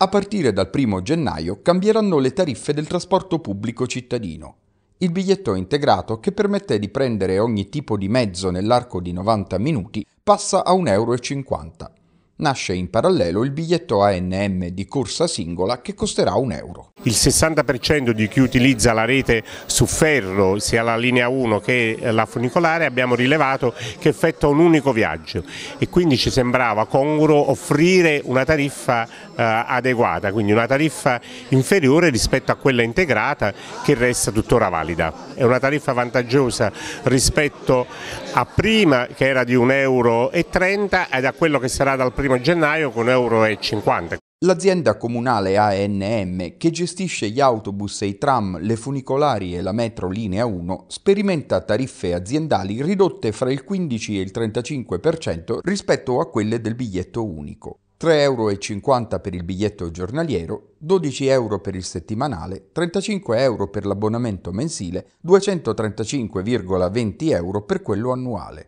A partire dal 1 gennaio cambieranno le tariffe del trasporto pubblico cittadino. Il biglietto integrato, che permette di prendere ogni tipo di mezzo nell'arco di 90 minuti, passa a 1,50 euro Nasce in parallelo il biglietto ANM di corsa singola che costerà un euro. Il 60% di chi utilizza la rete su ferro, sia la linea 1 che la funicolare, abbiamo rilevato che effettua un unico viaggio e quindi ci sembrava congruo offrire una tariffa eh, adeguata, quindi una tariffa inferiore rispetto a quella integrata che resta tuttora valida. È una tariffa vantaggiosa rispetto a prima che era di 1,30 euro ed a quello che sarà dal primo 1 gennaio con euro L'azienda comunale ANM, che gestisce gli autobus e i tram, le funicolari e la metro linea 1, sperimenta tariffe aziendali ridotte fra il 15 e il 35% rispetto a quelle del biglietto unico. 3,50 euro per il biglietto giornaliero, 12 euro per il settimanale, 35 euro per l'abbonamento mensile, 235,20 euro per quello annuale.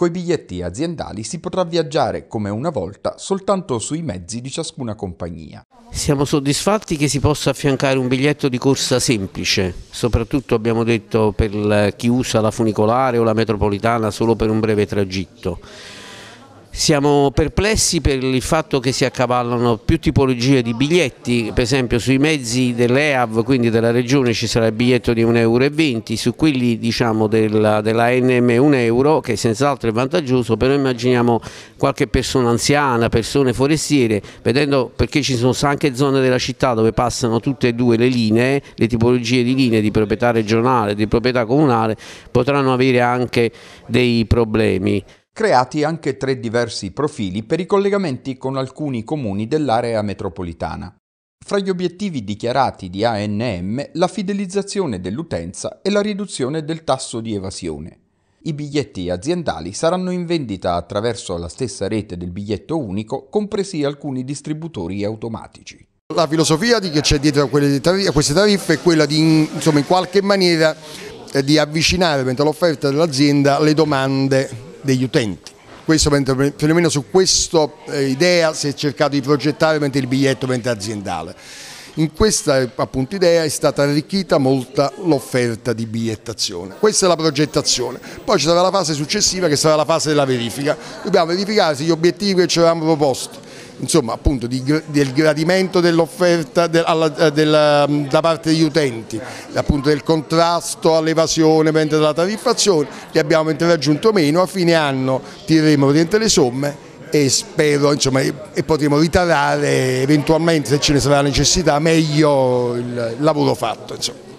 Coi biglietti aziendali si potrà viaggiare come una volta soltanto sui mezzi di ciascuna compagnia. Siamo soddisfatti che si possa affiancare un biglietto di corsa semplice, soprattutto abbiamo detto per chi usa la funicolare o la metropolitana solo per un breve tragitto. Siamo perplessi per il fatto che si accavallano più tipologie di biglietti, per esempio sui mezzi dell'EAV, quindi della Regione, ci sarà il biglietto di 1,20 euro, su quelli diciamo, della, della, NM 1 euro, che senz'altro è vantaggioso, però immaginiamo qualche persona anziana, persone forestiere, vedendo perché ci sono anche zone della città dove passano tutte e due le linee, le tipologie di linee di proprietà regionale, di proprietà comunale, potranno avere anche dei problemi creati anche tre diversi profili per i collegamenti con alcuni comuni dell'area metropolitana. Fra gli obiettivi dichiarati di ANM la fidelizzazione dell'utenza e la riduzione del tasso di evasione. I biglietti aziendali saranno in vendita attraverso la stessa rete del biglietto unico, compresi alcuni distributori automatici. La filosofia di che c'è dietro a, tariffe, a, queste tariffe è quella di insomma, in qualche maniera eh, di avvicinare all'offerta dell'azienda le domande degli utenti. Questo, perlomeno su questa eh, idea si è cercato di progettare mentre il biglietto aziendale. In questa appunto, idea è stata arricchita molta l'offerta di bigliettazione. Questa è la progettazione. Poi ci sarà la fase successiva che sarà la fase della verifica. Dobbiamo verificare se gli obiettivi che ci avevamo proposti insomma, appunto, di, del gradimento dell'offerta eh, del, mm, da parte degli utenti, appunto, del contrasto all'evasione della tariffazione, li abbiamo raggiunto meno, a fine anno tireremo praticamente le somme e spero insomma, e potremo ritardare eventualmente se ce ne sarà necessità meglio il lavoro fatto. Insomma.